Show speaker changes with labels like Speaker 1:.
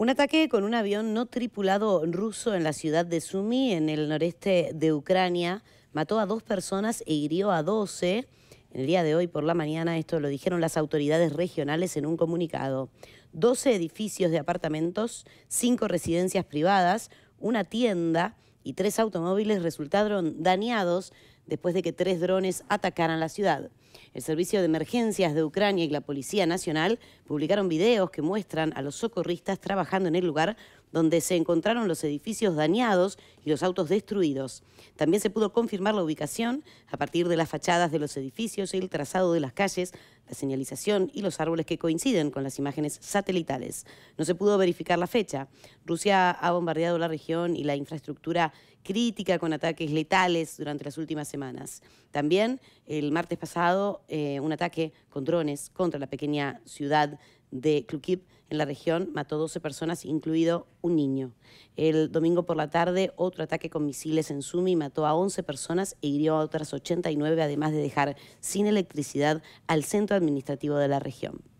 Speaker 1: Un ataque con un avión no tripulado ruso en la ciudad de Sumy, en el noreste de Ucrania, mató a dos personas e hirió a doce, En el día de hoy por la mañana, esto lo dijeron las autoridades regionales en un comunicado. 12 edificios de apartamentos, cinco residencias privadas, una tienda y tres automóviles resultaron dañados después de que tres drones atacaran la ciudad. El Servicio de Emergencias de Ucrania y la Policía Nacional publicaron videos que muestran a los socorristas trabajando en el lugar donde se encontraron los edificios dañados y los autos destruidos. También se pudo confirmar la ubicación a partir de las fachadas de los edificios, y el trazado de las calles, la señalización y los árboles que coinciden con las imágenes satelitales. No se pudo verificar la fecha. Rusia ha bombardeado la región y la infraestructura crítica con ataques letales durante las últimas semanas. También el martes pasado eh, un ataque con drones contra la pequeña ciudad de Cluquip en la región mató 12 personas, incluido un niño. El domingo por la tarde, otro ataque con misiles en Sumi mató a 11 personas e hirió a otras 89, además de dejar sin electricidad al centro administrativo de la región.